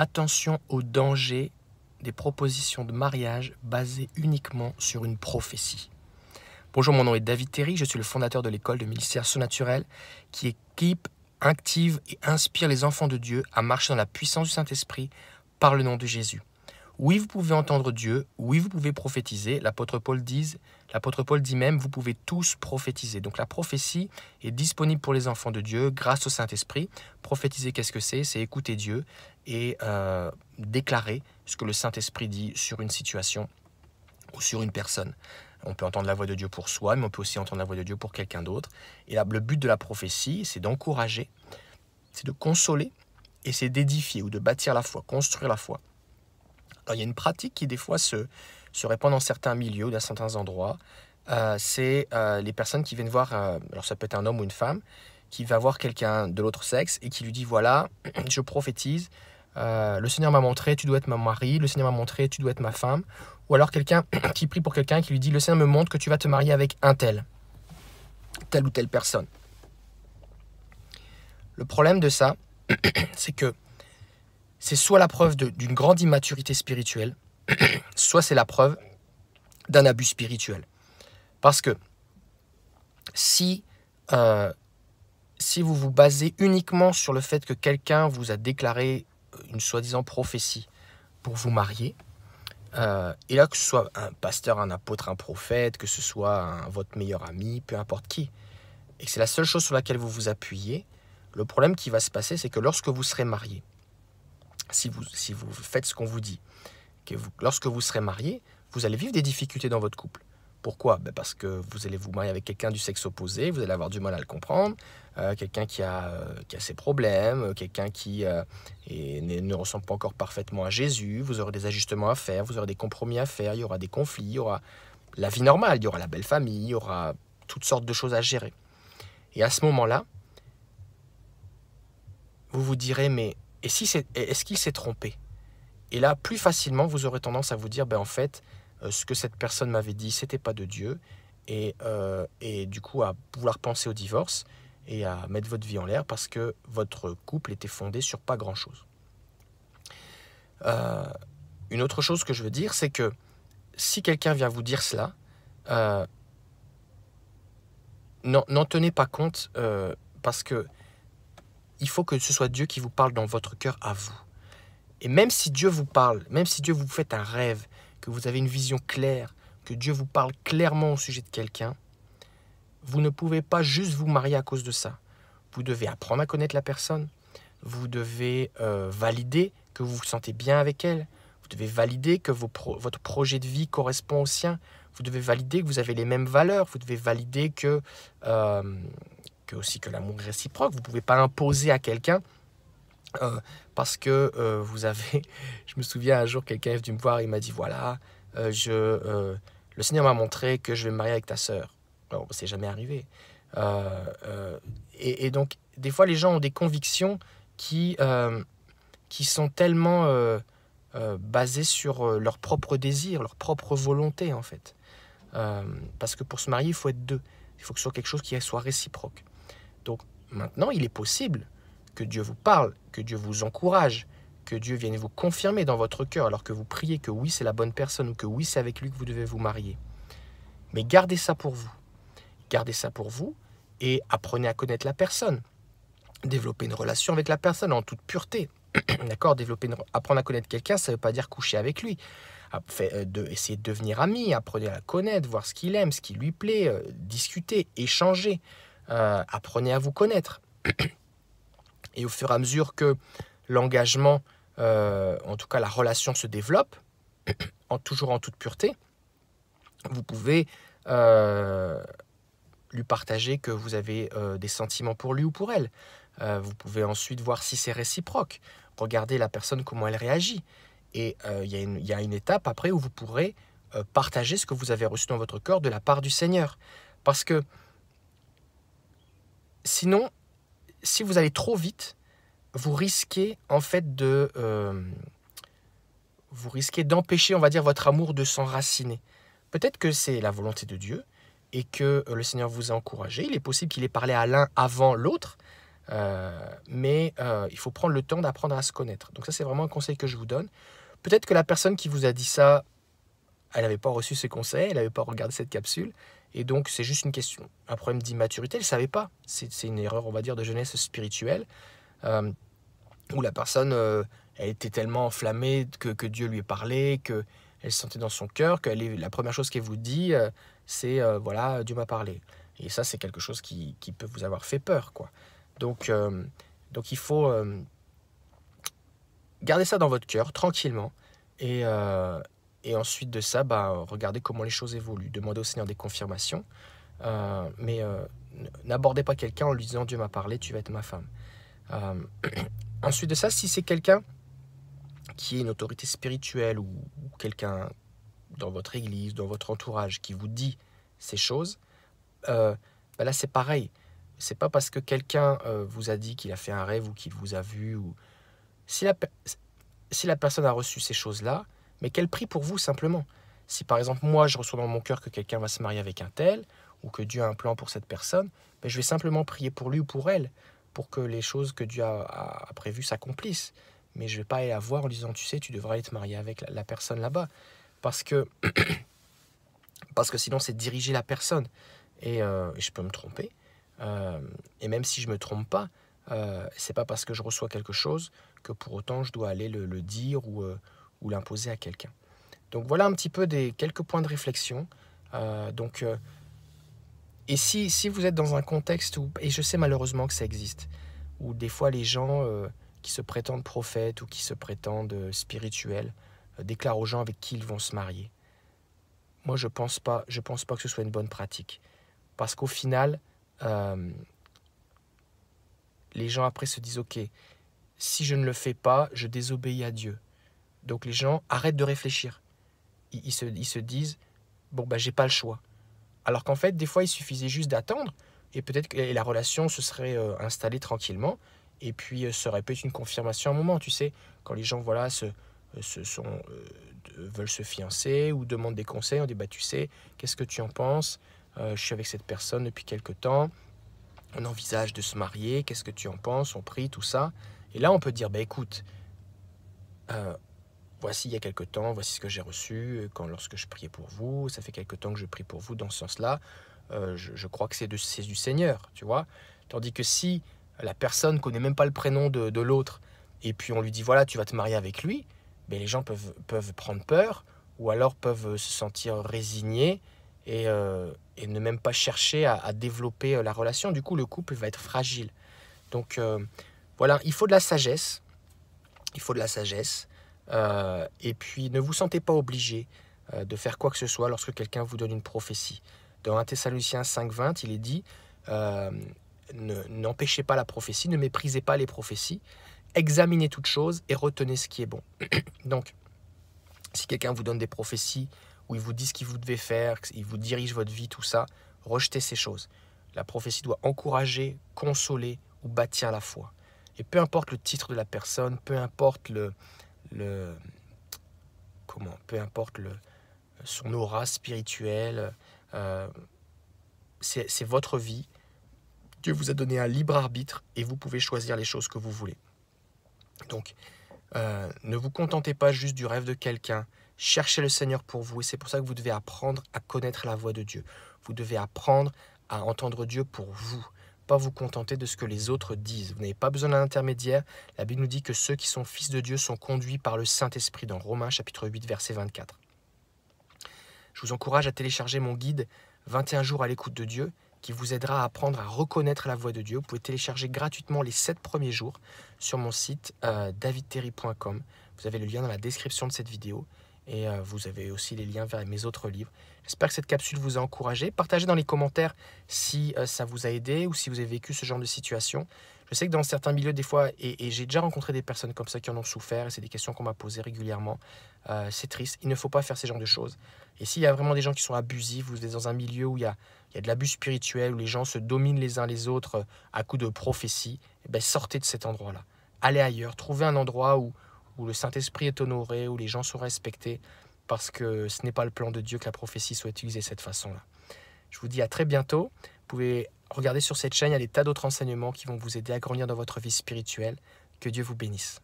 attention au danger des propositions de mariage basées uniquement sur une prophétie. Bonjour, mon nom est David Terry, je suis le fondateur de l'école de ministère surnaturel qui équipe, active et inspire les enfants de Dieu à marcher dans la puissance du Saint-Esprit par le nom de Jésus. Oui, vous pouvez entendre Dieu, oui, vous pouvez prophétiser. L'apôtre Paul, dit, Paul dit même, vous pouvez tous prophétiser. Donc la prophétie est disponible pour les enfants de Dieu grâce au Saint-Esprit. Prophétiser, qu'est-ce que c'est C'est écouter Dieu et euh, déclarer ce que le Saint-Esprit dit sur une situation ou sur une personne. On peut entendre la voix de Dieu pour soi, mais on peut aussi entendre la voix de Dieu pour quelqu'un d'autre. Et là, le but de la prophétie, c'est d'encourager, c'est de consoler et c'est d'édifier ou de bâtir la foi, construire la foi il y a une pratique qui, des fois, se, se répand dans certains milieux, dans certains endroits. Euh, c'est euh, les personnes qui viennent voir, euh, alors ça peut être un homme ou une femme, qui va voir quelqu'un de l'autre sexe et qui lui dit voilà, je prophétise, le Seigneur m'a montré, tu dois être ma mari, le Seigneur m'a montré, tu dois être ma femme. Ou alors quelqu'un qui prie pour quelqu'un qui lui dit le Seigneur me montre que tu vas te marier avec un tel, telle ou telle personne. Le problème de ça, c'est que c'est soit la preuve d'une grande immaturité spirituelle, soit c'est la preuve d'un abus spirituel. Parce que si, euh, si vous vous basez uniquement sur le fait que quelqu'un vous a déclaré euh, une soi-disant prophétie pour vous marier, euh, et là que ce soit un pasteur, un apôtre, un prophète, que ce soit votre meilleur ami, peu importe qui, et que c'est la seule chose sur laquelle vous vous appuyez, le problème qui va se passer, c'est que lorsque vous serez marié, si vous, si vous faites ce qu'on vous dit, que lorsque vous serez marié, vous allez vivre des difficultés dans votre couple. Pourquoi ben Parce que vous allez vous marier avec quelqu'un du sexe opposé, vous allez avoir du mal à le comprendre, euh, quelqu'un qui a, euh, qui a ses problèmes, euh, quelqu'un qui ne ressemble pas encore parfaitement à Jésus, vous aurez des ajustements à faire, vous aurez des compromis à faire, il y aura des conflits, il y aura la vie normale, il y aura la belle famille, il y aura toutes sortes de choses à gérer. Et à ce moment-là, vous vous direz, mais et si c'est, est-ce qu'il s'est trompé Et là, plus facilement, vous aurez tendance à vous dire, ben en fait, euh, ce que cette personne m'avait dit, c'était pas de Dieu, et, euh, et du coup à vouloir penser au divorce et à mettre votre vie en l'air parce que votre couple était fondé sur pas grand-chose. Euh, une autre chose que je veux dire, c'est que si quelqu'un vient vous dire cela, n'en tenez pas compte parce que il faut que ce soit Dieu qui vous parle dans votre cœur à vous. Et même si Dieu vous parle, même si Dieu vous fait un rêve, que vous avez une vision claire, que Dieu vous parle clairement au sujet de quelqu'un, vous ne pouvez pas juste vous marier à cause de ça. Vous devez apprendre à connaître la personne. Vous devez euh, valider que vous vous sentez bien avec elle. Vous devez valider que votre projet de vie correspond au sien. Vous devez valider que vous avez les mêmes valeurs. Vous devez valider que euh, aussi que l'amour réciproque. Vous ne pouvez pas imposer à quelqu'un euh, parce que euh, vous avez... Je me souviens un jour, quelqu'un est venu me voir, il m'a dit, voilà, euh, je, le Seigneur m'a montré que je vais me marier avec ta sœur. c'est jamais arrivé. Et, donc, des fois, les gens ont des convictions qui, qui sont tellement basées sur leur propre désir, leur propre volonté, en fait. parce que pour se marier, il faut être deux. Il faut que ce soit quelque chose qui soit réciproque. Donc maintenant, il est possible que Dieu vous parle, que Dieu vous encourage, que Dieu vienne vous confirmer dans votre cœur alors que vous priez que oui, c'est la bonne personne ou que oui, c'est avec lui que vous devez vous marier. Mais gardez ça pour vous. Gardez ça pour vous et apprenez à connaître la personne. Développer une relation avec la personne en toute pureté. D'accord Développer Apprendre à connaître quelqu'un, ça ne veut pas dire coucher avec lui. Ah, euh, de, essayer de devenir ami, apprenez à la connaître, voir ce qu'il aime, ce qui lui plaît, euh, discuter, échanger. Euh, apprenez à vous connaître. Et au fur et à mesure que l'engagement, euh, en tout cas la relation se développe, en, toujours en toute pureté, vous pouvez euh, lui partager que vous avez des sentiments pour lui ou pour elle. vous pouvez ensuite voir si c'est réciproque, Regardez la personne comment elle réagit. Et il y, y, a une étape après où vous pourrez partager ce que vous avez reçu dans votre corps de la part du Seigneur. Parce que Sinon, si vous allez trop vite, vous risquez en fait de... Euh, vous risquez d'empêcher, on va dire, votre amour de s'enraciner. Peut-être que c'est la volonté de Dieu et que euh, le Seigneur vous a encouragé. Il est possible qu'il ait parlé à l'un avant l'autre, euh, mais il faut prendre le temps d'apprendre à se connaître. Donc ça, c'est vraiment un conseil que je vous donne. Peut-être que la personne qui vous a dit ça, elle n'avait pas reçu ce conseil, elle n'avait pas regardé cette capsule, et donc, c'est juste une question, un problème d'immaturité. Elle ne savait pas. C'est une erreur, on va dire, de jeunesse spirituelle, euh, où la personne, euh, elle était tellement enflammée que, Dieu lui parlait, que elle sentait dans son cœur que la première chose qu'elle vous dit, euh, c'est voilà, Dieu m'a parlé. Et ça, c'est quelque chose qui, qui, peut vous avoir fait peur, quoi. Donc, donc il faut garder ça dans votre cœur, tranquillement, et, et ensuite de ça, bah, regardez comment les choses évoluent. Demandez au Seigneur des confirmations. Euh, mais euh, n'abordez pas quelqu'un en lui disant Dieu m'a parlé, tu vas être ma femme. Euh, ensuite de ça, si c'est quelqu'un qui est une autorité spirituelle ou, quelqu'un dans votre église, dans votre entourage qui vous dit ces choses, bah là c'est pareil. C'est pas parce que quelqu'un vous a dit qu'il a fait un rêve ou qu'il vous a vu ou si la, si la personne a reçu ces choses-là, mais qu'elle prie pour vous simplement. Si par exemple moi je reçois dans mon cœur que quelqu'un va se marier avec un tel, ou que Dieu a un plan pour cette personne, ben, je vais simplement prier pour lui ou pour elle, pour que les choses que Dieu a, a, prévues s'accomplissent. Mais je ne vais pas aller la voir en disant, tu sais, tu devrais être marié avec la, personne là-bas. Parce que, parce que sinon, c'est diriger la personne. Et euh, je peux me tromper. Euh, et même si je ne me trompe pas, euh, c'est pas parce que je reçois quelque chose que pour autant je dois aller le dire ou ou l'imposer à quelqu'un. Donc voilà un petit peu des quelques points de réflexion. Euh, donc, euh, et si, si, vous êtes dans un contexte où, et je sais malheureusement que ça existe, où des fois les gens euh, qui se prétendent prophètes ou qui se prétendent spirituels déclarent aux gens avec qui ils vont se marier. Moi, je pense pas, je pense pas que ce soit une bonne pratique, parce qu'au final, les gens après se disent ok, si je ne le fais pas, je désobéis à Dieu. Donc les gens arrêtent de réfléchir. Ils, se, ils se, disent bon ben, j'ai pas le choix. Alors qu'en fait des fois il suffisait juste d'attendre et peut-être que la relation se serait euh, installée tranquillement et puis euh, ça aurait peut-être une confirmation à un moment. Tu sais quand les gens voilà se, euh, se sont, veulent se fiancer ou demandent des conseils on dit bah tu sais qu'est-ce que tu en penses je suis avec cette personne depuis quelque temps on envisage de se marier, qu'est-ce que tu en penses, on prie, tout ça. Et là, on peut dire, bah, écoute, euh, voici il y a quelque temps, voici ce que j'ai reçu euh, quand, lorsque je priais pour vous, ça fait quelque temps que je prie pour vous dans ce sens-là, euh, je, crois que c'est du Seigneur, tu vois. Tandis que si la personne ne connaît même pas le prénom de, l'autre, et puis on lui dit voilà, tu vas te marier avec lui, ben les gens peuvent, peuvent prendre peur, ou alors peuvent se sentir résignés, et, euh, ne même pas chercher à, développer la relation. Du coup, le couple va être fragile. Donc voilà, il faut de la sagesse. Il faut de la sagesse. Euh, et puis, ne vous sentez pas obligé euh, de faire quoi que ce soit lorsque quelqu'un vous donne une prophétie. Dans 1 Thessaloniciens 5.20, il est dit euh, N'empêchez pas la prophétie, ne méprisez pas les prophéties, examinez toutes choses et retenez ce qui est bon. » Donc, si quelqu'un vous donne des prophéties où il vous dit ce qu'il vous devez faire, il vous dirige votre vie, tout ça, rejetez ces choses. La prophétie doit encourager, consoler ou bâtir la foi. Et peu importe le titre de la personne, peu importe le, le comment, peu importe le, son aura spirituelle. Euh, c'est votre vie. Dieu vous a donné un libre arbitre et vous pouvez choisir les choses que vous voulez. Donc, euh, ne vous contentez pas juste du rêve de quelqu'un. Cherchez le Seigneur pour vous et c'est pour ça que vous devez apprendre à connaître la voix de Dieu. Vous devez apprendre à entendre Dieu pour vous pas vous contenter de ce que les autres disent. Vous n'avez pas besoin d'un intermédiaire. La Bible nous dit que ceux qui sont fils de Dieu sont conduits par le Saint-Esprit dans Romains chapitre 8 verset 24. Je vous encourage à télécharger mon guide 21 jours à l'écoute de Dieu qui vous aidera à apprendre à reconnaître la voix de Dieu. Vous pouvez télécharger gratuitement les 7 premiers jours sur mon site euh, davidterry.com. Vous avez le lien dans la description de cette vidéo. Et euh, vous avez aussi les liens vers mes autres livres. J'espère que cette capsule vous a encouragé. Partagez dans les commentaires si euh, ça vous a aidé ou si vous avez vécu ce genre de situation. Je sais que dans certains milieux, des fois, et, j'ai déjà rencontré des personnes comme ça qui en ont souffert, et c'est des questions qu'on m'a posées régulièrement. Euh, c'est triste, il ne faut pas faire ces genres de choses. Et s'il y a vraiment des gens qui sont abusifs, vous êtes dans un milieu où il y a, de l'abus spirituel, où les gens se dominent les uns les autres à coup de prophéties, eh ben, sortez de cet endroit-là. Allez ailleurs, trouvez un endroit où, où le Saint-Esprit est honoré, où les gens sont respectés, parce que ce n'est pas le plan de Dieu que la prophétie soit utilisée de cette façon-là. Je vous dis à très bientôt. Vous pouvez regarder sur cette chaîne, il y a des tas d'autres enseignements qui vont vous aider à grandir dans votre vie spirituelle. Que Dieu vous bénisse.